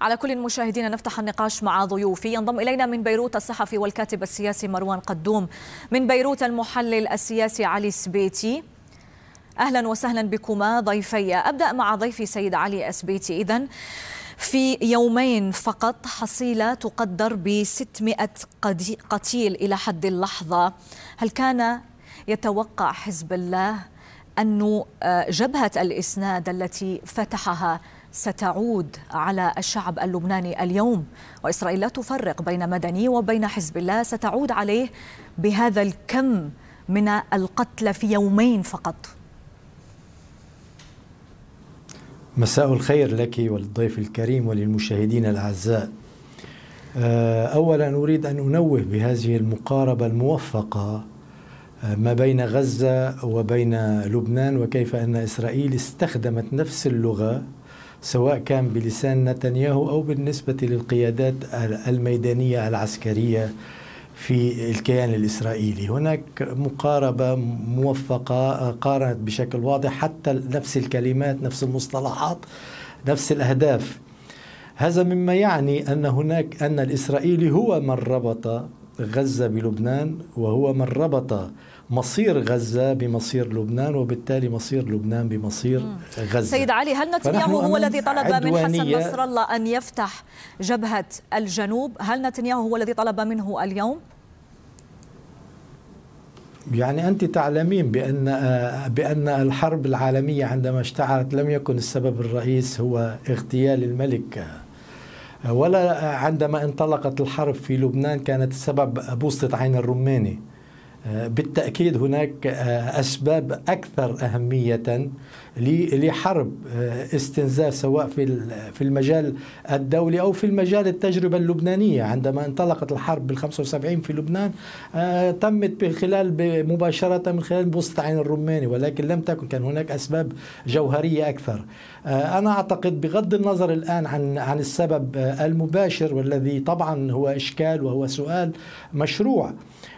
على كل المشاهدين نفتح النقاش مع ضيوفي ينضم إلينا من بيروت الصحفي والكاتب السياسي مروان قدوم من بيروت المحلل السياسي علي سبيتي أهلا وسهلا بكما ضيفي أبدأ مع ضيفي سيد علي سبيتي إذا في يومين فقط حصيلة تقدر ب 600 قتيل إلى حد اللحظة هل كان يتوقع حزب الله أن آه، جبهة الإسناد التي فتحها ستعود على الشعب اللبناني اليوم وإسرائيل لا تفرق بين مدني وبين حزب الله ستعود عليه بهذا الكم من القتلى في يومين فقط مساء الخير لك وللضيف الكريم وللمشاهدين الأعزاء آه، أولا أريد أن أنوه بهذه المقاربة الموفقة آه، ما بين غزة وبين لبنان وكيف أن إسرائيل استخدمت نفس اللغة سواء كان بلسان نتنياهو أو بالنسبة للقيادات الميدانية العسكرية في الكيان الإسرائيلي هناك مقاربة موفقة آه، قارنت بشكل واضح حتى نفس الكلمات نفس المصطلحات نفس الأهداف هذا مما يعني أن هناك أن الإسرائيلي هو من ربط غزة بلبنان وهو من ربط مصير غزة بمصير لبنان وبالتالي مصير لبنان بمصير غزة سيد علي هل نتنياهو هو الذي طلب من حسن نصر الله أن يفتح جبهة الجنوب هل نتنياهو هو الذي طلب منه اليوم؟ يعني أنت تعلمين بأن بأن الحرب العالمية عندما اشتعلت لم يكن السبب الرئيس هو اغتيال الملك ولا عندما انطلقت الحرب في لبنان كانت السبب بوسطة عين الرماني آه، بالتاكيد هناك آه، اسباب اكثر اهميه لحرب آه، استنزاف سواء في في المجال الدولي او في المجال التجربه اللبنانيه عندما انطلقت الحرب بال 75 في لبنان آه، تمت خلال مباشره من خلال عين الروماني ولكن لم تكن كان هناك اسباب جوهريه اكثر آه، انا اعتقد بغض النظر الان عن عن السبب المباشر والذي طبعا هو اشكال وهو سؤال مشروع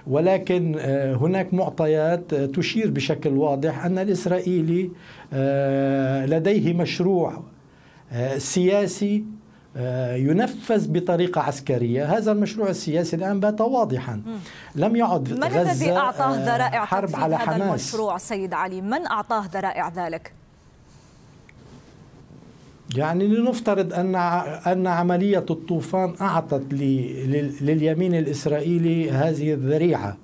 ولكن هناك معطيات تشير بشكل واضح ان الاسرائيلي آه، لديه مشروع آه، سياسي آه، ينفذ بطريقة عسكرية هذا المشروع السياسي الآن بات واضحا لم يعد من غزة الذي أعطاه ذرائع حرب على حماس هذا المشروع سيد علي من أعطاه ذرائع ذلك؟ يعني لنفترض أن أن عملية الطوفان أعطت لليمين الإسرائيلي هذه الذريعة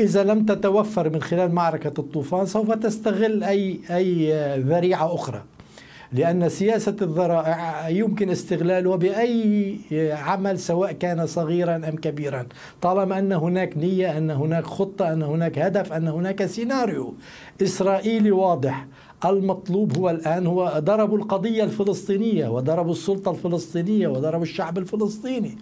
إذا لم تتوفر من خلال معركة الطوفان سوف تستغل أي أي ذريعة أخرى لأن سياسة الذرائع يمكن استغلالها بأي عمل سواء كان صغيرا أم كبيرا طالما أن هناك نية أن هناك خطة أن هناك هدف أن هناك سيناريو إسرائيلي واضح المطلوب هو الآن هو ضربوا القضية الفلسطينية وضربوا السلطة الفلسطينية وضربوا الشعب الفلسطيني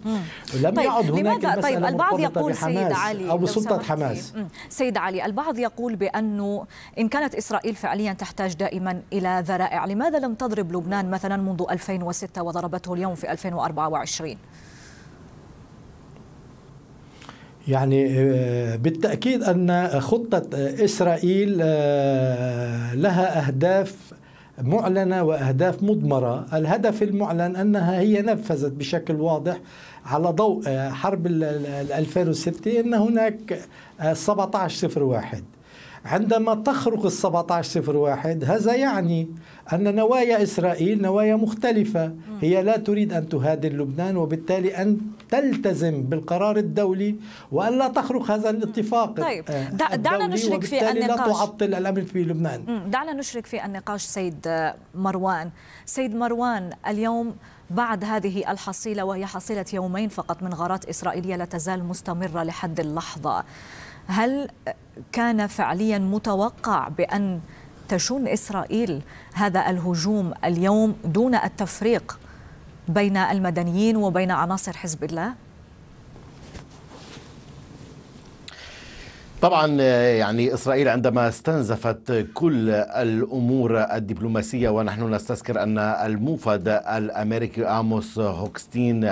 لم طيب يعد هناك لماذا طيب البعض يقول سيد علي أو بسلطة حماس سيد علي البعض يقول بأنه إن كانت إسرائيل فعليا تحتاج دائما إلى ذرائع لماذا لم تضرب لبنان مثلا منذ 2006 وضربته اليوم في 2024 يعني آه، بالتأكيد أن خطة إسرائيل آه، لها أهداف معلنة وأهداف مضمرة الهدف المعلن أنها هي نفذت بشكل واضح على ضوء حرب 2006 أن هناك 17 واحد عندما تخرق ال 1701 هذا يعني أن نوايا إسرائيل نوايا مختلفة هي لا تريد أن تهادن لبنان وبالتالي أن تلتزم بالقرار الدولي وألا تخرق هذا الاتفاق طيب آه، دعنا نشرك في النقاش لا تعطل الأمن في لبنان دعنا نشرك في النقاش سيد مروان سيد مروان اليوم بعد هذه الحصيلة وهي حصيلة يومين فقط من غارات إسرائيلية لا تزال مستمرة لحد اللحظة هل كان فعليا متوقع بأن تشن إسرائيل هذا الهجوم اليوم دون التفريق بين المدنيين وبين عناصر حزب الله؟ طبعا آه، يعني اسرائيل عندما استنزفت كل الامور الدبلوماسيه ونحن نستذكر ان الموفد الامريكي اموس هوكستين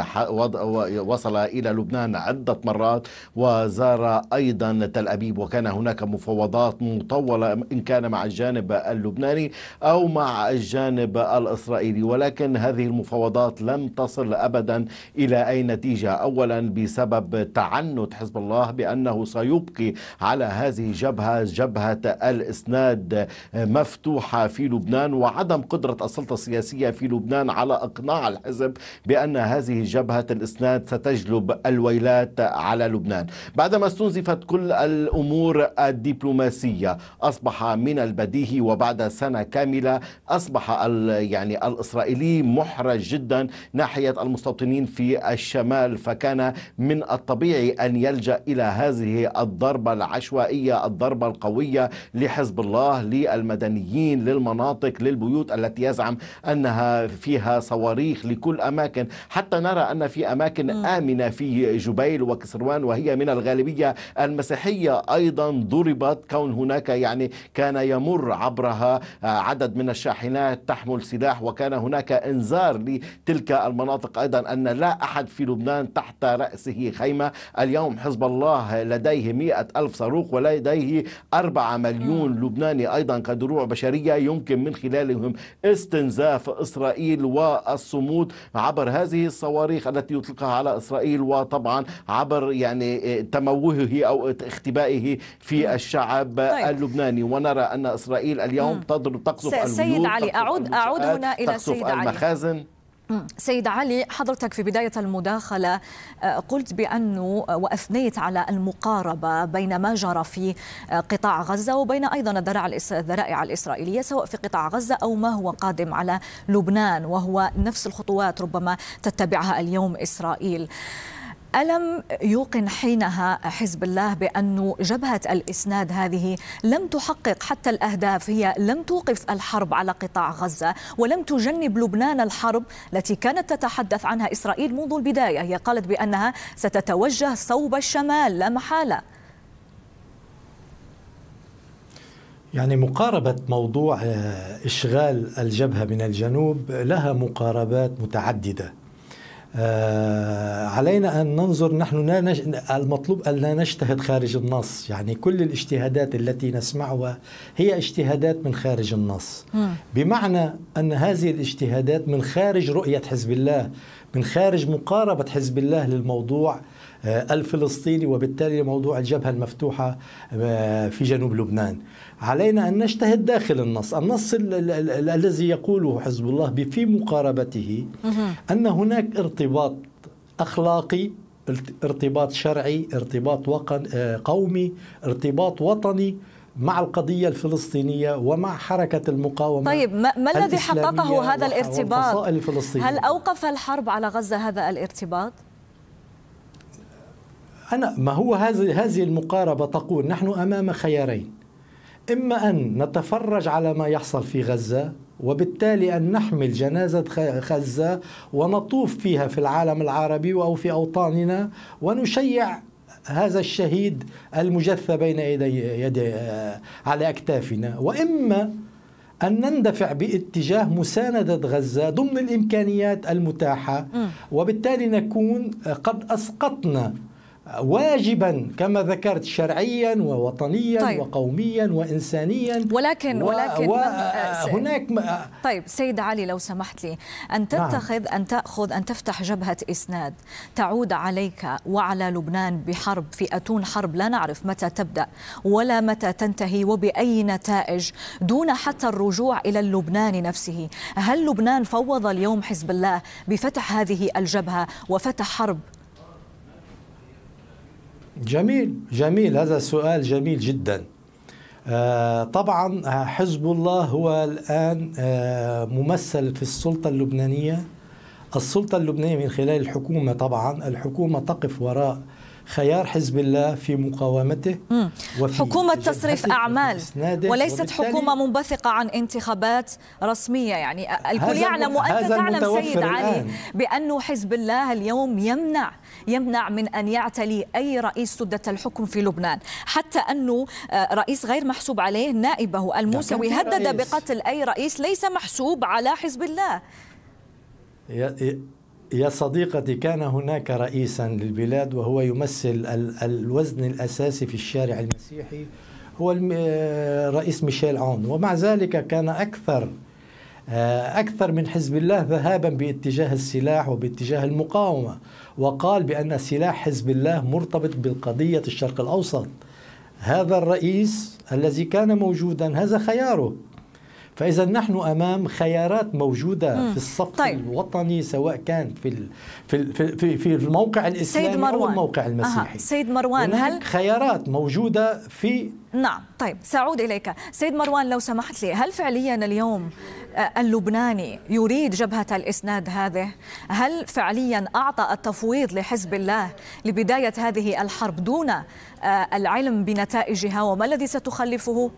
وصل الى لبنان عده مرات وزار ايضا تل ابيب وكان هناك مفاوضات مطوله ان كان مع الجانب اللبناني او مع الجانب الاسرائيلي ولكن هذه المفاوضات لم تصل ابدا الى اي نتيجه اولا بسبب تعنت حزب الله بانه سيبقي على هذه جبهة جبهة الإسناد آه، مفتوحة في لبنان وعدم قدرة السلطة السياسية في لبنان على إقناع الحزب بأن هذه جبهة الإسناد ستجلب الويلات على لبنان بعدما استنزفت كل الأمور الدبلوماسية أصبح من البديهي وبعد سنة كاملة أصبح يعني الإسرائيلي محرج جدا ناحية المستوطنين في الشمال فكان من الطبيعي أن يلجأ إلى هذه الضربة العشوائية الضربة القوية لحزب الله للمدنيين للمناطق للبيوت التي يزعم أنها فيها صواريخ لكل أماكن حتى نرى أن في أماكن آمنة في جبيل وكسروان وهي من الغالبية المسيحية أيضا ضربت كون هناك يعني كان يمر عبرها آه، عدد من الشاحنات تحمل سلاح وكان هناك انذار لتلك المناطق ايضا ان لا احد في لبنان تحت راسه خيمه اليوم حزب الله لديه مئة ألف صاروخ ولديه أربعة مليون آه. لبناني أيضا كدروع بشرية يمكن من خلالهم استنزاف إسرائيل والصمود عبر هذه الصواريخ التي يطلقها على إسرائيل وطبعا عبر يعني تموهه أو اختبائه في الشعب طيب. اللبناني ونرى أن إسرائيل اليوم تضرب تقصف سيد علي أعود أعود هنا إلى سيد علي المخازن سيد علي حضرتك في بداية المداخلة آه، قلت بأنه آه، وأثنيت على المقاربة بين ما جرى في آه، قطاع غزة وبين أيضا الذرائع الإسرائيلية سواء في قطاع غزة أو ما هو قادم على لبنان وهو نفس الخطوات ربما تتبعها اليوم إسرائيل. ألم يوقن حينها حزب الله بأن جبهة الإسناد هذه لم تحقق حتى الأهداف هي لم توقف الحرب على قطاع غزة ولم تجنب لبنان الحرب التي كانت تتحدث عنها إسرائيل منذ البداية هي قالت بأنها ستتوجه صوب الشمال لا محالة يعني مقاربة موضوع آه، إشغال الجبهة من الجنوب لها مقاربات متعددة آه، علينا أن ننظر نحن لا نج... المطلوب أن لا نجتهد خارج النص يعني كل الاجتهادات التي نسمعها هي اجتهادات من خارج النص م. بمعنى أن هذه الاجتهادات من خارج رؤية حزب الله من خارج مقاربة حزب الله للموضوع آه، الفلسطيني وبالتالي موضوع الجبهة المفتوحة آه، في جنوب لبنان علينا أن نجتهد داخل النص النص الذي يقوله حزب الله في مقاربته أن هناك ارتباط أخلاقي ارتباط شرعي ارتباط آه، قومي ارتباط وطني مع القضية الفلسطينية ومع حركة المقاومة طيب ما الذي حققه هذا الارتباط هل أوقف الحرب على غزة هذا الارتباط؟ أنا ما هو هذه هذه المقاربة تقول نحن أمام خيارين إما أن نتفرج على ما يحصل في غزة وبالتالي أن نحمل جنازة غزة ونطوف فيها في العالم العربي أو في أوطاننا ونشيع هذا الشهيد المجثى بين يدي, يدي على أكتافنا وإما أن نندفع باتجاه مساندة غزة ضمن الإمكانيات المتاحة وبالتالي نكون قد أسقطنا واجبا كما ذكرت شرعيا ووطنيا طيب. وقوميا وانسانيا ولكن و... ولكن آه، هناك ما... آه. طيب سيد علي لو سمحت لي ان نعم. تتخذ نعم. ان تاخذ ان تفتح جبهه اسناد تعود عليك وعلى لبنان بحرب فئتون حرب لا نعرف متى تبدا ولا متى تنتهي وباي نتائج دون حتى الرجوع الى اللبنان نفسه هل لبنان فوض اليوم حزب الله بفتح هذه الجبهه وفتح حرب جميل جميل هذا سؤال جميل جدا آه، طبعا آه، حزب الله هو الآن آه، ممثل في السلطة اللبنانية السلطة اللبنانية من خلال الحكومة طبعا الحكومة تقف وراء خيار حزب الله في مقاومته وفي حكومة تصريف أعمال وليست حكومة منبثقة عن انتخابات رسمية يعني الكل يعلم وأنت تعلم سيد علي بأن بأنه حزب الله اليوم يمنع يمنع من أن يعتلي أي رئيس سدة الحكم في لبنان حتى أنه آه، رئيس غير محسوب عليه نائبه الموسوي نعم، هدد بقتل أي رئيس ليس محسوب على حزب الله يا صديقتي كان هناك رئيسا للبلاد وهو يمثل الوزن الأساسي في الشارع المسيحي هو الرئيس آه، ميشيل عون ومع ذلك كان أكثر آه، أكثر من حزب الله ذهابا باتجاه السلاح وباتجاه المقاومة وقال بأن سلاح حزب الله مرتبط بقضية الشرق الأوسط هذا الرئيس الذي كان موجودا هذا خياره فاذا نحن امام خيارات موجوده مم. في الصف طيب. الوطني سواء كان في في في, في الموقع الاسلامي سيد مروان. او الموقع المسيحي أه. سيد مروان هل خيارات موجوده في نعم طيب سأعود إليك سيد مروان لو سمحت لي هل فعليا اليوم آه، اللبناني يريد جبهة الإسناد هذه هل فعليا أعطى التفويض لحزب الله لبداية هذه الحرب دون آه، العلم بنتائجها وما الذي ستخلفه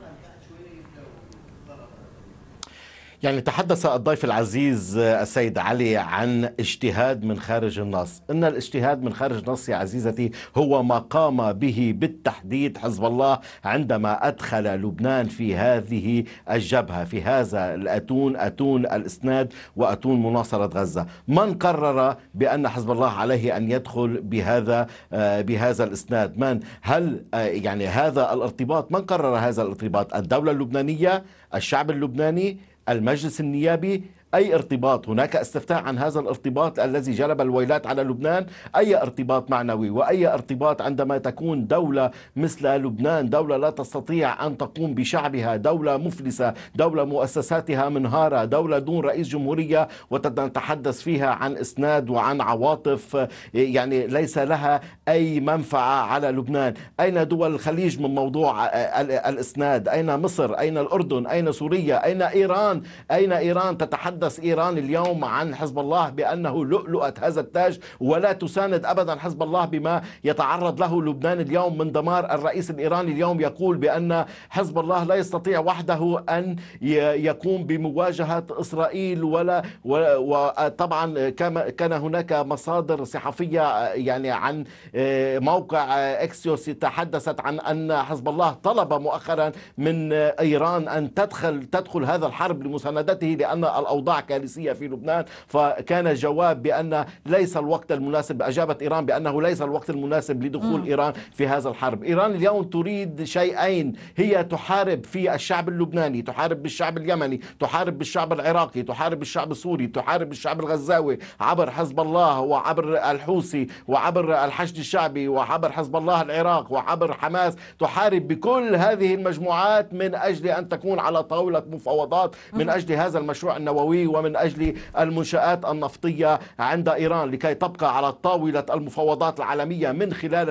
يعني تحدث الضيف العزيز آه، السيد علي عن اجتهاد من خارج النص إن الاجتهاد من خارج النص يا عزيزتي هو ما قام به بالتحديد حزب الله عندما أدخل لبنان في هذه الجبهة في هذا الأتون أتون الإسناد وأتون مناصرة غزة من قرر بأن حزب الله عليه أن يدخل بهذا آه، بهذا الإسناد من هل آه، يعني هذا الارتباط من قرر هذا الارتباط الدولة اللبنانية الشعب اللبناني المجلس النيابي أي ارتباط هناك استفتاء عن هذا الارتباط الذي جلب الويلات على لبنان أي ارتباط معنوي وأي ارتباط عندما تكون دولة مثل لبنان دولة لا تستطيع أن تقوم بشعبها دولة مفلسة دولة مؤسساتها منهارة دولة دون رئيس جمهورية وتتحدث فيها عن إسناد وعن عواطف يعني ليس لها أي منفعة على لبنان أين دول الخليج من موضوع الإسناد أين مصر أين الأردن أين سوريا أين إيران أين إيران تتحدث تتحدث إيران اليوم عن حزب الله بأنه لؤلؤة هذا التاج ولا تساند أبدا حزب الله بما يتعرض له لبنان اليوم من دمار الرئيس الإيراني اليوم يقول بأن حزب الله لا يستطيع وحده أن يقوم بمواجهة إسرائيل ولا وطبعا كان هناك مصادر صحفية يعني عن آه، موقع اكسيوس تحدثت عن أن حزب الله طلب مؤخرا من إيران أن تدخل تدخل هذا الحرب لمساندته لأن الأوضاع اوضاع كارثيه في لبنان فكان الجواب بان ليس الوقت المناسب اجابت ايران بانه ليس الوقت المناسب لدخول م. ايران في هذا الحرب ايران اليوم تريد شيئين هي تحارب في الشعب اللبناني تحارب بالشعب اليمني تحارب بالشعب العراقي تحارب بالشعب السوري تحارب بالشعب الغزاوي عبر حزب الله وعبر الحوثي وعبر الحشد الشعبي وعبر حزب الله العراق وعبر حماس تحارب بكل هذه المجموعات من اجل ان تكون على طاوله مفاوضات من اجل هذا المشروع النووي الدولي ومن أجل المنشآت النفطية عند إيران لكي تبقى على طاولة المفاوضات العالمية من خلال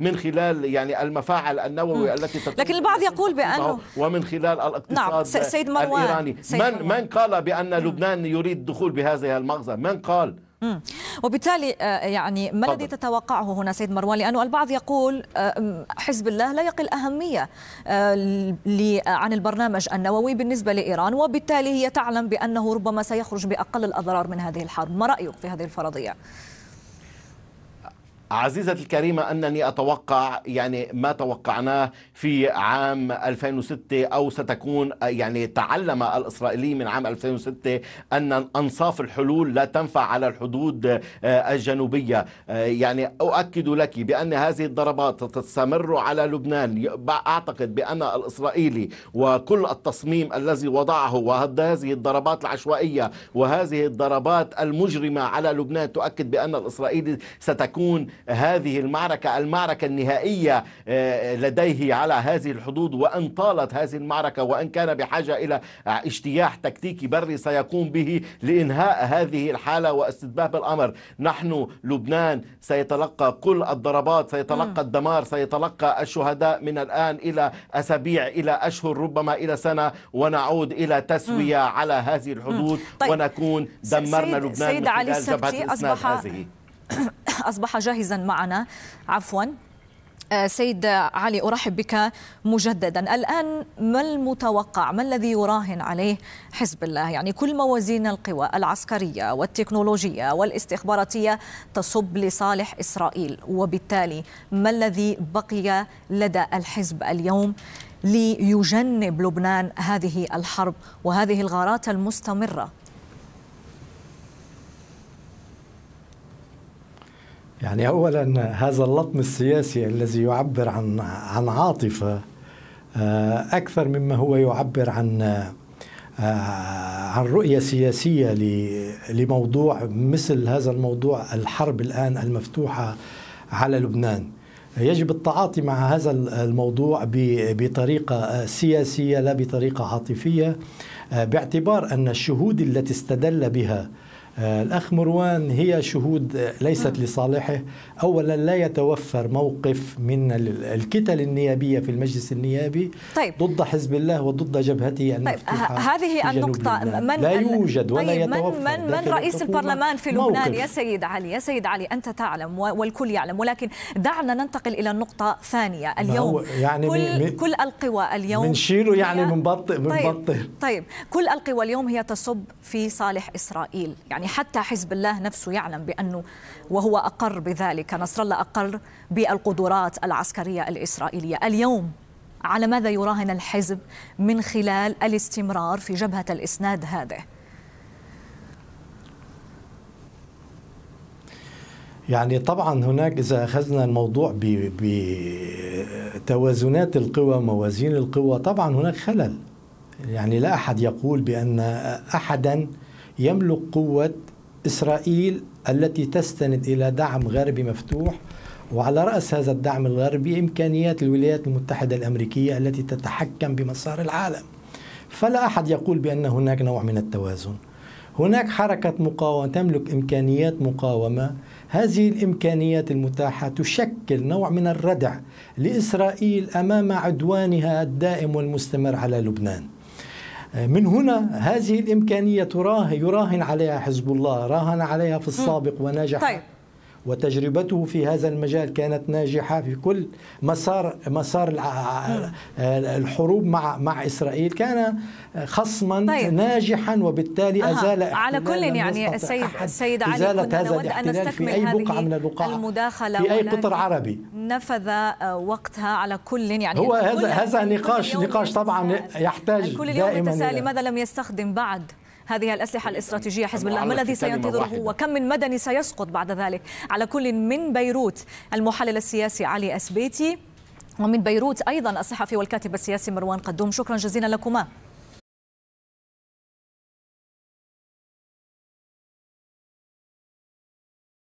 من خلال يعني المفاعل النووي التي تتم لكن البعض يقول بأنه ومن خلال نعم، الاقتصاد نعم. سيد مروان. الإيراني سيد من, من قال بأن لبنان يريد الدخول بهذه المغزى من قال وبالتالي آه، يعني ما الذي تتوقعه هنا سيد مروان لأنه البعض يقول آه، حزب الله لا يقل أهمية آه، عن البرنامج النووي بالنسبة لإيران وبالتالي هي تعلم بأنه ربما سيخرج بأقل الأضرار من هذه الحرب ما رأيك في هذه الفرضية؟ عزيزتي الكريمة أنني أتوقع يعني ما توقعناه في عام 2006 أو ستكون يعني تعلم الإسرائيلي من عام 2006 أن أنصاف الحلول لا تنفع على الحدود آه، الجنوبية آه، يعني أؤكد لك بأن هذه الضربات تستمر على لبنان أعتقد بأن الإسرائيلي وكل التصميم الذي وضعه وهذه الضربات العشوائية وهذه الضربات المجرمة على لبنان تؤكد بأن الإسرائيلي ستكون هذه المعركة المعركة النهائية آه، لديه على هذه الحدود وأن طالت هذه المعركة وأن كان بحاجة إلى اجتياح تكتيكي بري سيقوم به لإنهاء هذه الحالة واستتباب الأمر نحن لبنان سيتلقى كل الضربات سيتلقى الدمار سيتلقى الشهداء من الآن إلى أسابيع إلى أشهر ربما إلى سنة ونعود إلى تسوية على هذه الحدود طيب. ونكون دمرنا لبنان سيد علي السبتي أصبح هذه أصبح جاهزا معنا عفوا آه، سيد علي أرحب بك مجددا الآن ما المتوقع ما الذي يراهن عليه حزب الله يعني كل موازين القوى العسكرية والتكنولوجية والاستخباراتية تصب لصالح إسرائيل وبالتالي ما الذي بقي لدى الحزب اليوم ليجنب لبنان هذه الحرب وهذه الغارات المستمرة يعني اولا هذا اللطم السياسي الذي يعبر عن عن عاطفه آه، اكثر مما هو يعبر عن آه، عن رؤية سياسية لموضوع مثل هذا الموضوع الحرب الآن المفتوحة على لبنان يجب التعاطي مع هذا الموضوع بطريقة سياسية لا بطريقة عاطفية آه، باعتبار أن الشهود التي استدل بها آه، الأخ مروان هي شهود آه، ليست نعم. لصالحه أولا لا يتوفر موقف من الكتل النيابية في المجلس النيابي طيب. ضد حزب الله وضد جبهته طيب. هذه النقطة من لا يوجد ولا طيب يتوفر من, من, من رئيس البرلمان في لبنان يا سيد علي يا سيد علي أنت تعلم والكل يعلم ولكن دعنا ننتقل إلى النقطة ثانية اليوم يعني كل, من كل القوى اليوم بنشيله يعني بنبطئ بنبطئ طيب. طيب كل القوى اليوم هي تصب في صالح إسرائيل يعني يعني حتى حزب الله نفسه يعلم بأنه وهو أقر بذلك نصر الله أقر بالقدرات العسكرية الإسرائيلية اليوم على ماذا يراهن الحزب من خلال الاستمرار في جبهة الإسناد هذه يعني طبعا هناك اذا اخذنا الموضوع بتوازنات القوى موازين القوى طبعا هناك خلل يعني لا احد يقول بان احدا يملك قوة إسرائيل التي تستند إلى دعم غربي مفتوح وعلى رأس هذا الدعم الغربي إمكانيات الولايات المتحدة الأمريكية التي تتحكم بمسار العالم فلا أحد يقول بأن هناك نوع من التوازن هناك حركة مقاومة تملك إمكانيات مقاومة هذه الإمكانيات المتاحة تشكل نوع من الردع لإسرائيل أمام عدوانها الدائم والمستمر على لبنان من هنا هذه الإمكانية تراه يراهن عليها حزب الله راهن عليها في السابق ونجح طيب. وتجربته في هذا المجال كانت ناجحه في كل مسار مسار آه، الحروب مع مع اسرائيل كان خصما طيب. ناجحا وبالتالي أه. ازال على كل يعني السيد السيد علي كنا نود ان نستكمل هذه من البقاع المداخله في اي قطر عربي نفذ آه، وقتها على كل يعني هو هذا هذا يعني نقاش نقاش طبعا يحتاج كل اليوم متسائل لماذا لم يستخدم بعد هذه الأسلحة طيب، الاستراتيجية حزب طيب، الله ما الذي سينتظره وكم من مدني سيسقط بعد ذلك على كل من بيروت المحلل السياسي علي أسبيتي ومن بيروت أيضا الصحفي والكاتب السياسي مروان قدوم شكرا جزيلا لكما